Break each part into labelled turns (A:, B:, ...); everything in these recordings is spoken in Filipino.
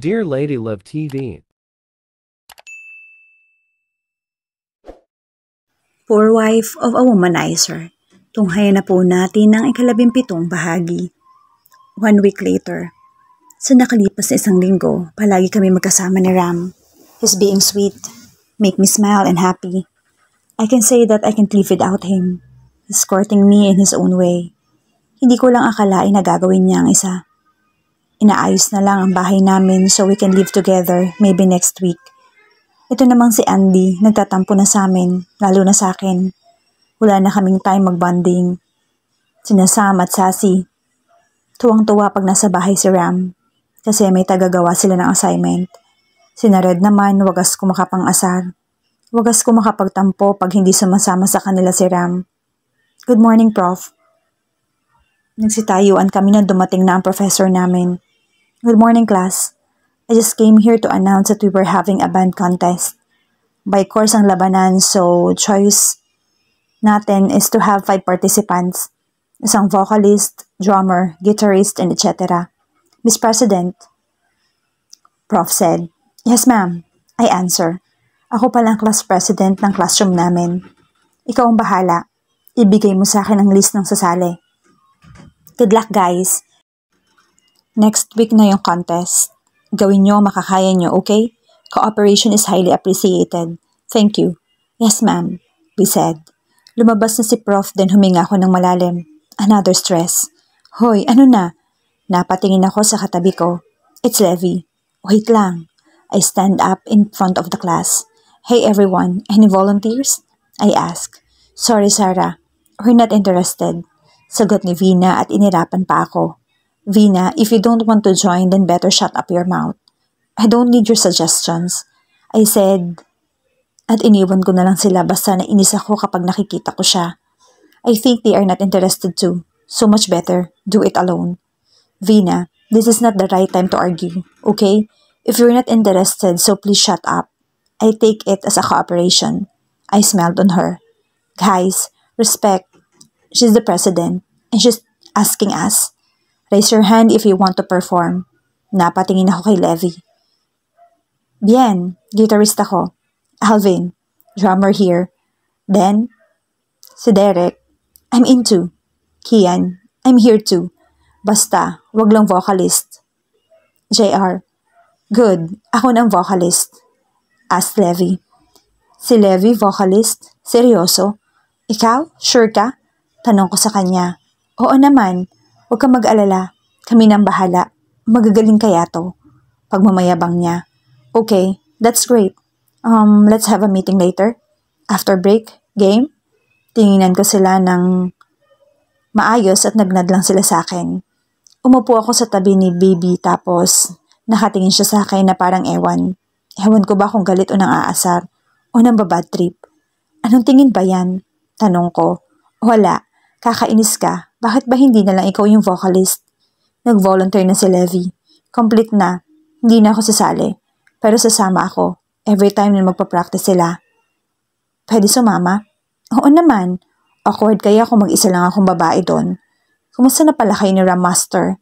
A: Dear Lady Love TV. Poor Wife of a Womanizer. Tunghaya na po natin ang ikalabimpitong bahagi. One week later. Sa nakalipas na isang linggo, palagi kami magkasama ni Ram. His being sweet, make me smile and happy. I can say that I can't live without him. Escorting me in his own way. Hindi ko lang akalain na gagawin niya ang isa. Inaayos na lang ang bahay namin so we can live together maybe next week. Ito namang si Andy, nagtatampo na sa amin, lalo na sa akin. Wala na kaming time magbanding. Sina Sam at Sassy. Tuwang-tuwa pag nasa bahay si Ram kasi may tagagawa sila ng assignment. Sina Red naman, wagas kumakapang-asar. Wagas kumakapagtampo pag hindi sumasama sa kanila si Ram. Good morning, Prof. Nagsitayuan kami na dumating na ang professor namin. Good morning, class. I just came here to announce that we were having a band contest. By course ang labanan, so choice natin is to have five participants. Isang vocalist, drummer, guitarist, and etc. Miss President, Prof said, Yes ma'am, I answer. Ako palang class president ng classroom namin. Ikaw ang bahala. Ibigay mo sa akin ang list ng sasali. Good luck guys. Next week na yung contest. Gawin nyo makakaya nyo, okay? Cooperation is highly appreciated. Thank you. Yes, ma'am, we said. Lumabas na si Prof then huminga ako ng malalim. Another stress. Hoy, ano na? Napatingin ako sa katabi ko. It's Levy. Wait lang. I stand up in front of the class. Hey everyone, any volunteers? I ask. Sorry, Sarah. We're not interested. Sagot ni Vina at inirapan pa ako. Vina, if you don't want to join, then better shut up your mouth. I don't need your suggestions. I said, at iniwan ko na lang sila basta nainis ako kapag nakikita ko siya. I think they are not interested too. So much better, do it alone. Vina, this is not the right time to argue, okay? If you're not interested, so please shut up. I take it as a cooperation. I smiled on her. Guys, respect. She's the president, and she's asking us. Raise your hand if you want to perform. Napatingin ako kay Levy. Bien, guitarist ako. Alvin, drummer here. Then, si Derek, I'm too. Kian, I'm here too. Basta, wag lang vocalist. JR, good, ako ng vocalist. Ask Levy. Si Levy, vocalist? Seryoso? Ikaw? Sure ka? Tanong ko sa kanya. Oo naman. Huwag kang mag-alala. Kami nang bahala. Magagaling kaya to. Pagmamayabang niya. Okay, that's great. Um, let's have a meeting later. After break, game. Tinginan ko sila ng maayos at nagnad lang sila sa akin. Umupo ako sa tabi ni baby tapos nakatingin siya sa akin na parang ewan. Ewan ko ba kung galit o nang aasar o nang babad trip. Anong tingin ba yan? Tanong ko. Wala. Kakainis ka. Bakit ba hindi na lang ikaw yung vocalist? Nag-volunteer na si Levy. Complete na. Hindi na ako sasali. Pero sasama ako. Every time na magpa-practice sila. Pwede sumama? Oo naman. Awkward kaya kung mag-isa lang akong babae doon. Kumusta na pala kayo ni Ram Master?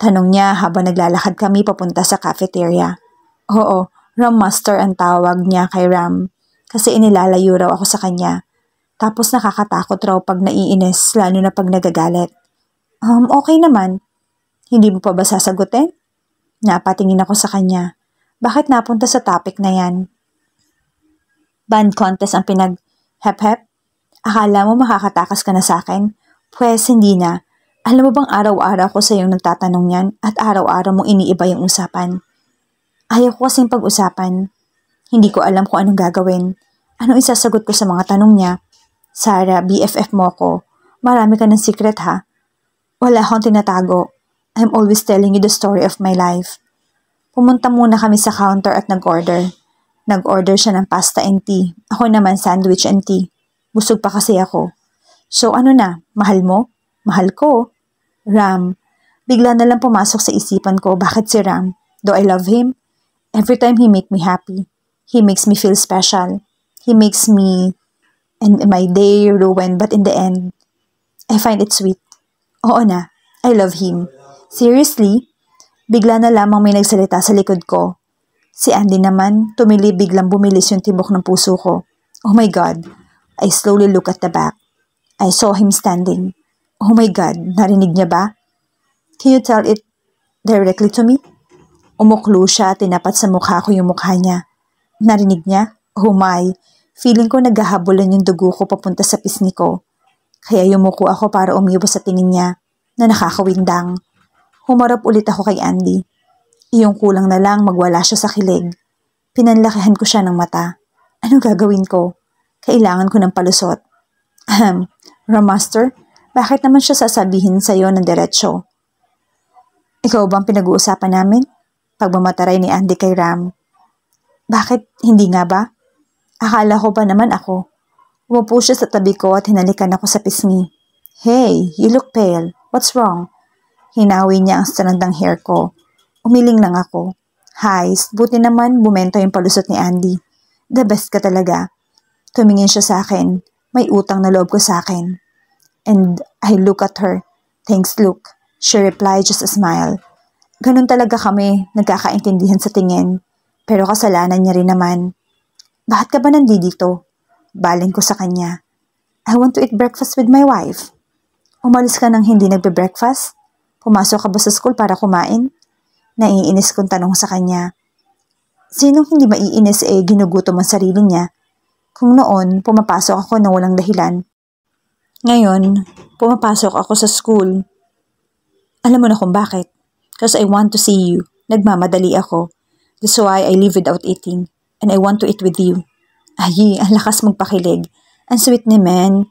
A: Tanong niya habang naglalakad kami papunta sa cafeteria. Oo, Ram Master ang tawag niya kay Ram kasi inilalayo raw ako sa kanya. Tapos nakakatakot raw pag naiinis, lalo na pag nagagalit. Um, okay naman. Hindi mo pa ba sasagutin? Napatingin ako sa kanya. Bakit napunta sa topic na yan? Band contest ang pinag... Hep-hep? Akala mo makakatakas ka na sa akin? Pwes, hindi na. Alam mo bang araw-araw ko sa iyong nagtatanong yan at araw-araw mong iniiba yung usapan? Ayaw ko kasing pag-usapan. Hindi ko alam kung anong gagawin. Anong isasagot ko sa mga tanong niya? Sarah, BFF mo ko. Marami ka ng secret ha. Wala akong tinatago. I'm always telling you the story of my life. Pumunta muna kami sa counter at nag-order. Nag-order siya ng pasta and tea. Ako naman sandwich and tea. Busog pa kasi ako. So ano na, mahal mo? Mahal ko. Ram. Bigla na lang pumasok sa isipan ko bakit si Ram. Though I love him, every time he make me happy. He makes me feel special. He makes me and my day ruined but in the end, I find it sweet. Oo na, I love him. Seriously, bigla na lamang may nagsalita sa likod ko. Si Andy naman, tumili biglang bumilis yung tibok ng puso ko. Oh my God. I slowly look at the back. I saw him standing. Oh my God, narinig niya ba? Can you tell it directly to me? Umuklo siya at tinapat sa mukha ko yung mukha niya. Narinig niya? Oh my, Feeling ko naghahabulan yung dugo ko papunta sa pisngi ko. Kaya yumuko ako para umiwas sa tingin niya na nakakawindang. Humarap ulit ako kay Andy. Iyong kulang na lang magwala siya sa kilig. Pinanlakihan ko siya ng mata. Ano gagawin ko? Kailangan ko ng palusot. Ahem, Ramaster, bakit naman siya sasabihin sa'yo ng diretsyo? Ikaw bang pinag-uusapan namin? Pagmamataray ni Andy kay Ram. Bakit, hindi nga ba? Akala ko ba naman ako? Umupo siya sa tabi ko at hinalikan ako sa pisngi. Hey, you look pale. What's wrong? Hinawi niya ang sarandang hair ko. Umiling lang ako. Heist, buti naman bumento yung palusot ni Andy. The best ka talaga. Tumingin siya sa akin. May utang na loob ko sa akin. And I look at her. Thanks, Luke. She replied just a smile. Ganun talaga kami, nagkakaintindihan sa tingin. Pero kasalanan niya rin naman. Bakit ka ba nandito? Baling ko sa kanya. I want to eat breakfast with my wife. Umalis ka nang hindi nagbe-breakfast? Pumasok ka ba sa school para kumain? Naiinis kong tanong sa kanya. Sinong hindi maiinis eh ginugutom ang sarili niya? Kung noon, pumapasok ako na walang dahilan. Ngayon, pumapasok ako sa school. Alam mo na kung bakit. Because I want to see you. Nagmamadali ako. That's why I leave without eating and I want to eat with you. Ay, ang lakas magpakilig. Ang sweet ni men.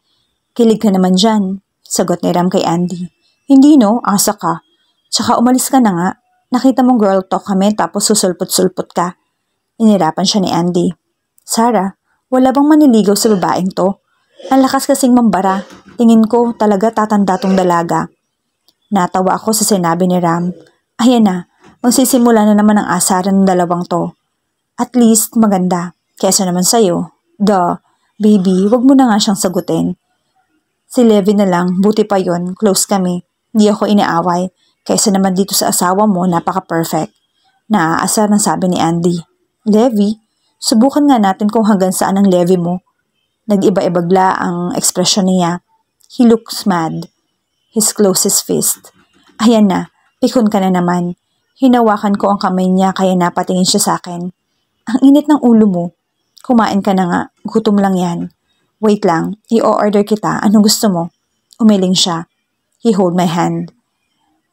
A: Kilig ka naman dyan, sagot ni Ram kay Andy. Hindi no, asa ka. Tsaka umalis ka na nga. Nakita mong girl talk kami tapos susulpot-sulpot ka. Inirapan siya ni Andy. Sarah, wala bang maniligaw sa babaeng to? Ang lakas kasing mambara. Tingin ko talaga tatanda tong dalaga. Natawa ako sa sinabi ni Ram. Ayan na, magsisimula na naman ang asaran ng dalawang to. At least maganda. Kesa naman sa'yo. Duh, baby, wag mo na nga siyang sagutin. Si Levi na lang, buti pa yon, close kami. Hindi ako inaaway. Kesa naman dito sa asawa mo, napaka-perfect. Naaasar ng sabi ni Andy. Levi, subukan nga natin kung hanggang saan ang Levi mo. Nag-iba-ibagla ang ekspresyon niya. He looks mad. His closest fist. Ayan na, pikon ka na naman. Hinawakan ko ang kamay niya kaya napatingin siya sa akin. Ang init ng ulo mo. Kumain ka na nga. Gutom lang yan. Wait lang. I-order kita. anong gusto mo? Umiling siya. He hold my hand.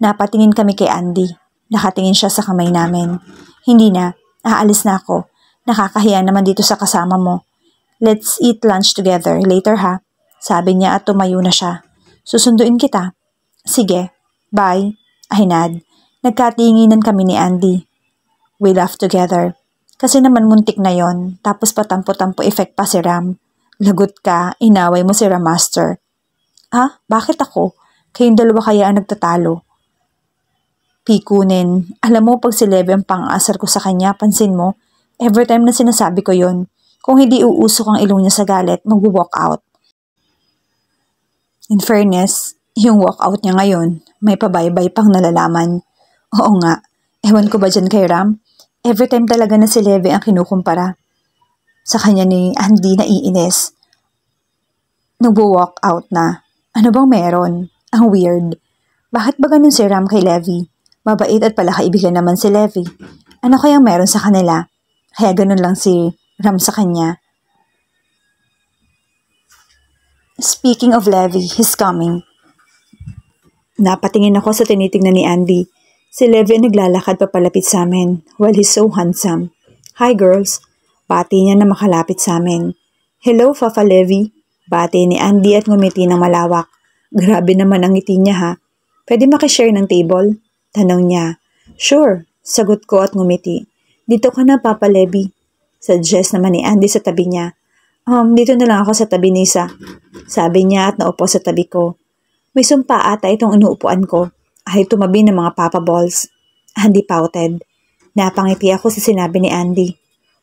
A: Napatingin kami kay Andy. Nakatingin siya sa kamay namin. Hindi na. Aalis na ako. Nakakahiya naman dito sa kasama mo. Let's eat lunch together later ha. Sabi niya at tumayo na siya. Susunduin kita. Sige. Bye. Ahinad. Nagkatinginan kami ni Andy. We laughed together. Kasi naman muntik na yon, tapos patampo-tampo effect pa si Ram. Lagot ka, inaway mo si Ram Master. Ah, bakit ako? Kayong dalawa kaya ang nagtatalo. Pikunin, alam mo pag si Leve ang pang-asar ko sa kanya, pansin mo, every time na sinasabi ko yon, kung hindi uusok ang ilong niya sa galit, mag-walk out. In fairness, yung walk out niya ngayon, may pabaybay pang nalalaman. Oo nga, ewan ko ba dyan kay Ram? Every time talaga na si Levi ang kinukumpara. Sa kanya ni Andy na iinis. Nagbo-walk out na. Ano bang meron? Ang weird. Bakit ba ganun si Ram kay Levi? Mabait at pala kaibigan naman si Levi. Ano kayang meron sa kanila? Kaya ganun lang si Ram sa kanya. Speaking of Levi, he's coming. Napatingin ako sa tinitingnan ni Andy. Si Levi Levin naglalakad papalapit sa amin while he's so handsome. Hi girls, bati niya na makalapit sa amin. Hello Fafa Levi. bati ni Andy at ngumiti ng malawak. Grabe naman ang ngiti niya ha. Pwede makishare ng table? Tanong niya. Sure, sagot ko at ngumiti. Dito ka na Papa Levi. Suggest naman ni Andy sa tabi niya. Um, dito na lang ako sa tabi ni Isa. Sabi niya at naupo sa tabi ko. May sumpa ata itong inuupuan ko ay tumabi ng mga papa balls. Andy pouted. Napangiti ako sa sinabi ni Andy.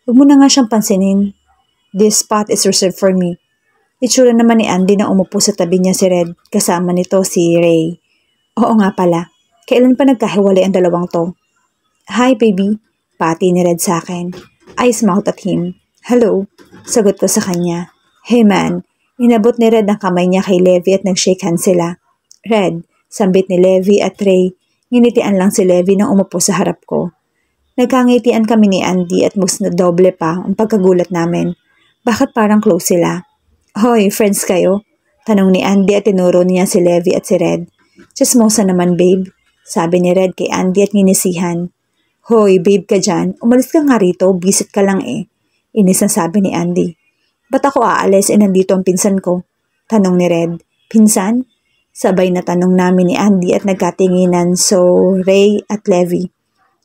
A: Huwag mo na nga siyang pansinin. This spot is reserved for me. Itsura naman ni Andy na umupo sa tabi niya si Red kasama nito si Ray. Oo nga pala. Kailan pa nagkahiwalay ang dalawang to? Hi baby. Pati ni Red sa akin. I smiled at him. Hello. Sagot ko sa kanya. Hey man. Inabot ni Red ang kamay niya kay Levi at nag-shake hands sila. Red, Sambit ni Levi at Ray. Nginitian lang si Levi nang umupo sa harap ko. Nagkangitian kami ni Andy at mas na doble pa ang pagkagulat namin. Bakit parang close sila? Hoy, friends kayo? Tanong ni Andy at tinuro niya si Levi at si Red. Chismosa naman, babe. Sabi ni Red kay Andy at nginisihan. Hoy, babe ka dyan. Umalis ka nga rito. Bisit ka lang eh. Inis na sabi ni Andy. Ba't ako aalis eh nandito ang pinsan ko? Tanong ni Red. Pinsan? Sabay na tanong namin ni Andy at nagkatinginan so Ray at Levy.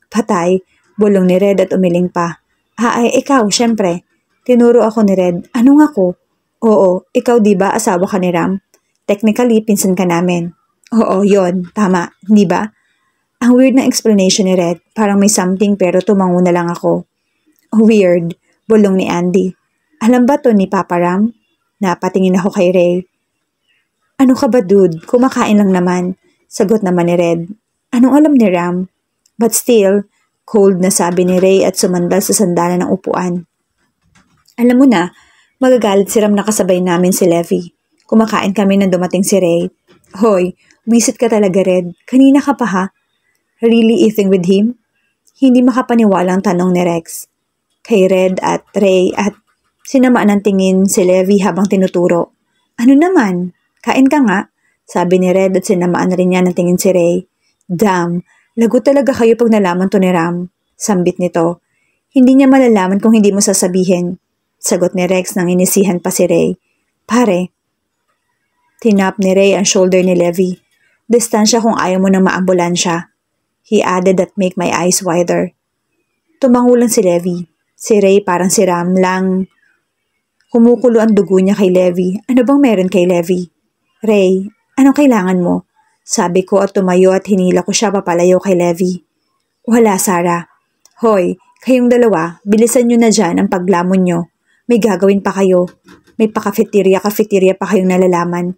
A: Patay, bulong ni Red at umiling pa. Ha ay ikaw, syempre. Tinuro ako ni Red. Anong ako? Oo, ikaw di ba asawa ka ni Ram? Technically, pinsan ka namin. Oo, yon, tama, di ba? Ang weird na explanation ni Red, parang may something pero tumango na lang ako. Weird, bulong ni Andy. Alam ba to ni Papa Ram? Napatingin ako kay Ray. Ano ka ba dude? Kumakain lang naman. Sagot naman ni Red. Anong alam ni Ram? But still, cold na sabi ni Ray at sumandal sa sandalan ng upuan. Alam mo na, magagalit si Ram na kasabay namin si Levy. Kumakain kami nang dumating si Ray. Hoy, visit ka talaga Red. Kanina ka pa ha? Really eating with him? Hindi makapaniwala ang tanong ni Rex. Kay Red at Ray at sinamaan ng tingin si Levy habang tinuturo. Ano naman? Kain ka nga, sabi ni Red at sinamaan rin niya ng tingin si Ray. Damn, lagot talaga kayo pag nalaman to ni Ram. Sambit nito. Hindi niya malalaman kung hindi mo sasabihin. Sagot ni Rex nang inisihan pa si Ray. Pare. Tinap ni Ray ang shoulder ni Levy. Distansya kung ayaw mo ng maambulansya. He added that make my eyes wider. Tumango lang si Levy. Si Ray parang si Ram lang. Kumukulo ang dugo niya kay Levy. Ano bang meron kay Levy? Ray, anong kailangan mo? Sabi ko at tumayo at hinila ko siya papalayo kay Levy. Wala, Sara. Hoy, kayong dalawa, bilisan nyo na dyan ang paglamon nyo. May gagawin pa kayo. May pa-cafeteria-cafeteria pa kayong nalalaman.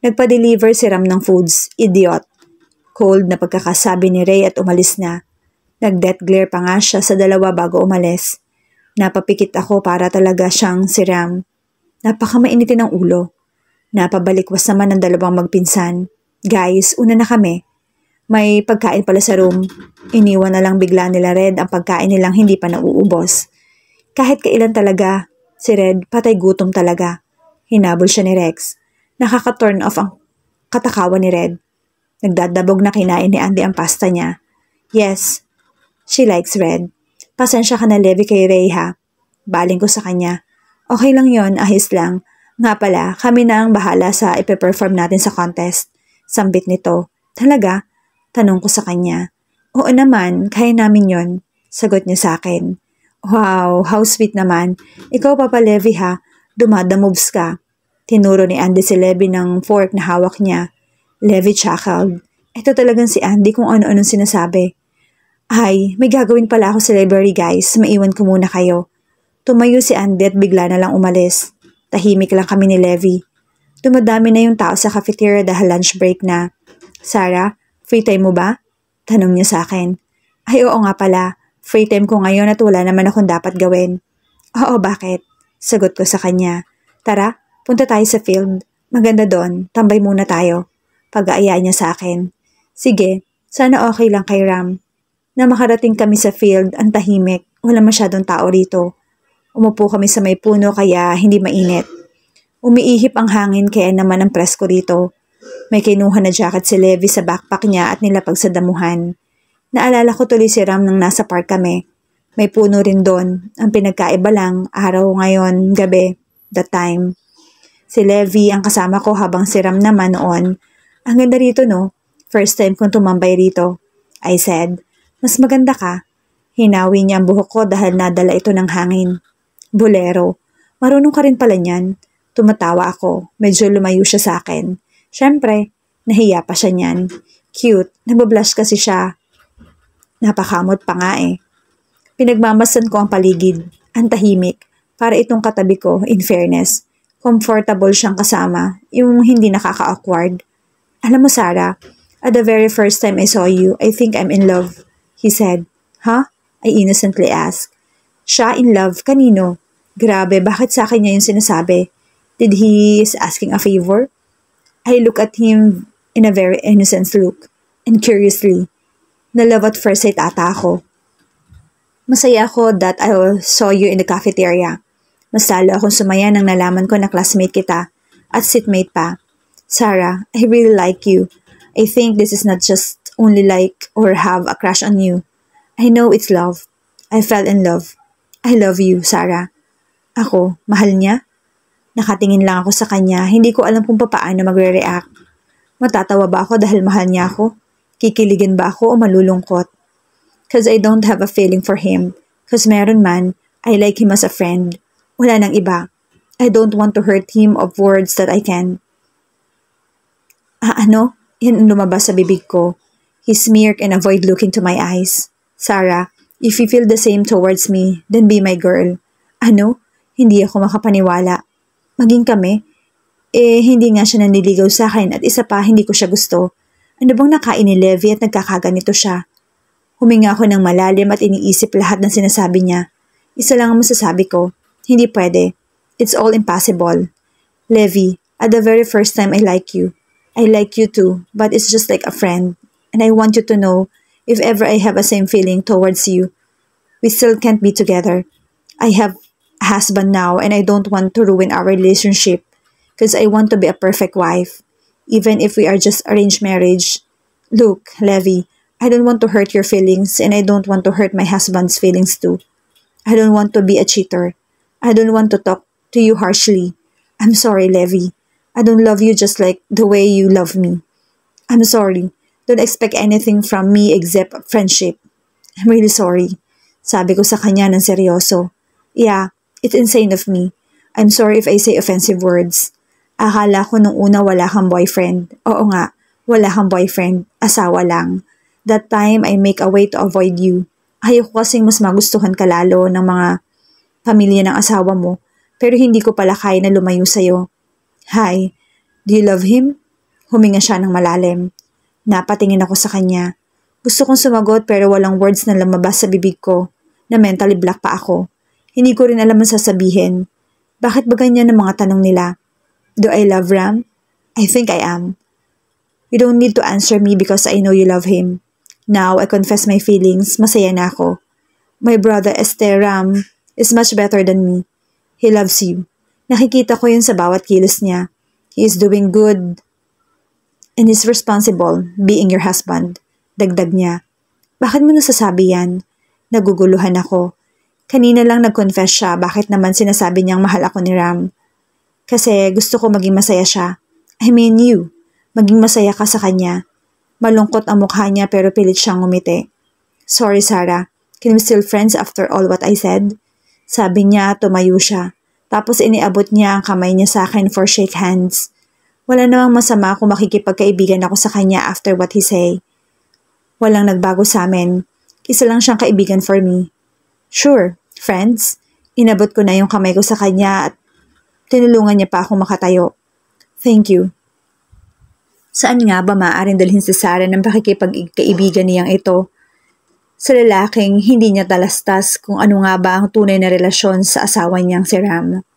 A: Nagpa-deliver si Ram ng foods, idiot. Cold na pagkakasabi ni Ray at umalis na. Nag-death glare pa nga siya sa dalawa bago umalis. Napapikit ako para talaga siyang si Ram. Napakamainitin ang ulo. Napabalikwas naman ng dalawang magpinsan. Guys, una na kami. May pagkain pala sa room. Iniwan na lang bigla nila Red ang pagkain nilang hindi pa nauubos. Kahit kailan talaga, si Red patay gutom talaga. Hinabol siya ni Rex. Nakaka-turn off ang katakawan ni Red. Nagdadabog na kinain ni Andy ang pasta niya. Yes, she likes Red. Pasensya ka na Levi kay Ray ha. Baling ko sa kanya. Okay lang yon, ahis lang. Nga pala, kami na ang bahala sa ipe-perform natin sa contest. Sambit nito. Talaga? Tanong ko sa kanya. Oo naman, kaya namin yon. Sagot niya sa akin. Wow, how sweet naman. Ikaw, Papa Levi ha, dumadamoves ka. Tinuro ni Andy si Levi ng fork na hawak niya. Levi chuckled. Ito talagang si Andy kung ano-anong sinasabi. Ay, may gagawin pala ako sa library guys, maiwan ko muna kayo. Tumayo si Andy at bigla na lang umalis. Tahimik lang kami ni Levy. Dumadami na yung tao sa cafeteria dahil lunch break na. Sarah, free time mo ba? Tanong niya sa akin. Ay oo nga pala, free time ko ngayon at wala naman akong dapat gawin. Oo, bakit? Sagot ko sa kanya. Tara, punta tayo sa field. Maganda doon, tambay muna tayo. Pag-aayaan niya sa akin. Sige, sana okay lang kay Ram. Na makarating kami sa field, ang tahimik, wala masyadong tao rito. Umupo kami sa may puno kaya hindi mainit. Umiihip ang hangin kaya naman ang presko dito. May kinuha na jacket si Levi sa backpack niya at nilapag sa damuhan. Naalala ko tuloy si Ram nang nasa park kami. May puno rin doon. Ang pinagkaiba lang, araw ngayon, gabi, the time. Si Levi ang kasama ko habang si Ram naman noon. Ang ganda rito no, first time kong tumambay rito. I said, mas maganda ka. Hinawi niya ang buhok ko dahil nadala ito ng hangin. Bolero. Marunong ka rin pala niyan. Tumatawa ako. Medyo lumayo siya sa akin. Siyempre, nahiya pa siya niyan. Cute. Nabablush kasi siya. Napakamot pa nga eh. Pinagmamasan ko ang paligid. Ang tahimik. Para itong katabi ko, in fairness. Comfortable siyang kasama. Yung hindi nakaka-awkward. Alam mo, Sara, at the very first time I saw you, I think I'm in love. He said, Huh? I innocently asked. Siya in love? Kanino? Grabe, bakit sa akin niya yung sinasabi? Did he is asking a favor? I look at him in a very innocent look and curiously, na love at first sight ata ako. Masaya ako that I saw you in the cafeteria. Masalo akong sumaya nang nalaman ko na classmate kita at seatmate pa. Sarah, I really like you. I think this is not just only like or have a crush on you. I know it's love. I fell in love. I love you, Sarah. Ako, mahal niya? Nakatingin lang ako sa kanya, hindi ko alam kung paano magre-react. Matatawa ba ako dahil mahal niya ako? Kikiligin ba ako o malulungkot? Cause I don't have a feeling for him. Cause meron man, I like him as a friend. Wala nang iba. I don't want to hurt him of words that I can. Ah, ano? Yan ang lumabas sa bibig ko. He smirk and avoid looking to my eyes. Sarah, If you feel the same towards me, then be my girl. Ano? Hindi ako makapaniwala. Maging kami? Eh, hindi nga siya nanliligaw sa akin at isa pa, hindi ko siya gusto. Ano bang nakain ni Levi at nagkakaganito siya? Huminga ako ng malalim at iniisip lahat ng sinasabi niya. Isa lang ang masasabi ko. Hindi pwede. It's all impossible. Levi, at the very first time I like you. I like you too, but it's just like a friend. And I want you to know If ever I have a same feeling towards you, we still can't be together. I have a husband now and I don't want to ruin our relationship because I want to be a perfect wife, even if we are just arranged marriage. Look, Levy, I don't want to hurt your feelings and I don't want to hurt my husband's feelings too. I don't want to be a cheater. I don't want to talk to you harshly. I'm sorry, Levy. I don't love you just like the way you love me. I'm sorry. Don't expect anything from me except friendship. I'm really sorry. Sabi ko sa kanya ng seryoso. Yeah, it's insane of me. I'm sorry if I say offensive words. Akala ko nung una wala kang boyfriend. Oo nga, wala kang boyfriend. Asawa lang. That time, I make a way to avoid you. Ayoko kasing mas magustuhan ka lalo ng mga pamilya ng asawa mo. Pero hindi ko pala kaya na lumayo sa'yo. Hi, do you love him? Huminga siya ng malalim. Napatingin ako sa kanya. Gusto kong sumagot pero walang words na lumabas sa bibig ko na mentally block pa ako. Hindi ko rin alam ang sasabihin. Bakit ba ganyan ang mga tanong nila? Do I love Ram? I think I am. You don't need to answer me because I know you love him. Now, I confess my feelings. Masaya na ako. My brother Este Ram is much better than me. He loves you. Nakikita ko yun sa bawat kilos niya. He is doing good and is responsible being your husband. Dagdag niya, bakit mo nasasabi yan? Naguguluhan ako. Kanina lang nag-confess siya bakit naman sinasabi niyang mahal ako ni Ram. Kasi gusto ko maging masaya siya. I mean you. Maging masaya ka sa kanya. Malungkot ang mukha niya pero pilit siyang umiti. Sorry Sarah, can we still friends after all what I said? Sabi niya tumayo siya. Tapos iniabot niya ang kamay niya sa akin for shake hands. Wala namang masama kung makikipagkaibigan ako sa kanya after what he say. Walang nagbago sa amin. Isa lang siyang kaibigan for me. Sure, friends. Inabot ko na yung kamay ko sa kanya at tinulungan niya pa akong makatayo. Thank you. Saan nga ba maaaring dalhin si Sarah ng pakikipagkaibigan niyang ito? Sa lalaking, hindi niya talastas kung ano nga ba ang tunay na relasyon sa asawa niyang si Ram.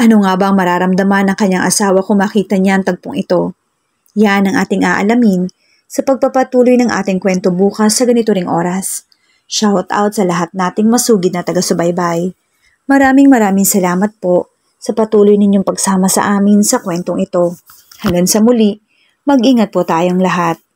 A: Ano nga ba ang mararamdaman ng kanyang asawa kung makita niya ang tagpong ito? Yan ang ating aalamin sa pagpapatuloy ng ating kwento bukas sa ganito ring oras. Shout out sa lahat nating masugid na taga-subaybay. Maraming maraming salamat po sa patuloy ninyong pagsama sa amin sa kwentong ito. Hanggang sa muli, mag-ingat po tayong lahat.